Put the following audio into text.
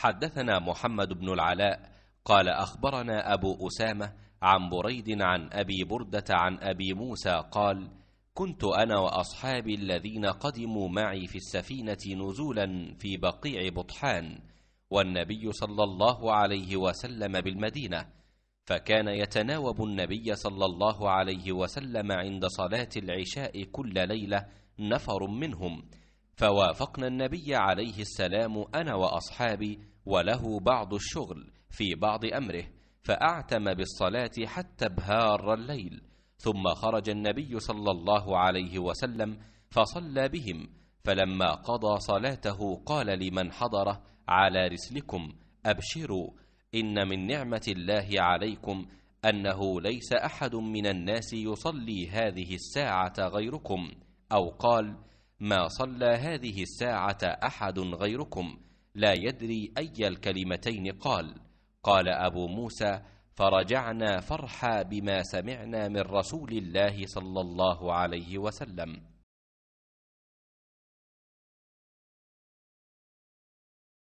حدثنا محمد بن العلاء قال أخبرنا أبو أسامة عن بريد عن أبي بردة عن أبي موسى قال كنت أنا وأصحابي الذين قدموا معي في السفينة نزولا في بقيع بطحان والنبي صلى الله عليه وسلم بالمدينة فكان يتناوب النبي صلى الله عليه وسلم عند صلاة العشاء كل ليلة نفر منهم فوافقنا النبي عليه السلام أنا وأصحابي وله بعض الشغل في بعض أمره فأعتم بالصلاة حتى ابهار الليل ثم خرج النبي صلى الله عليه وسلم فصلى بهم فلما قضى صلاته قال لمن حضره على رسلكم أبشروا إن من نعمة الله عليكم أنه ليس أحد من الناس يصلي هذه الساعة غيركم أو قال ما صلى هذه الساعة أحد غيركم لا يدري أي الكلمتين قال قال أبو موسى فرجعنا فرحا بما سمعنا من رسول الله صلى الله عليه وسلم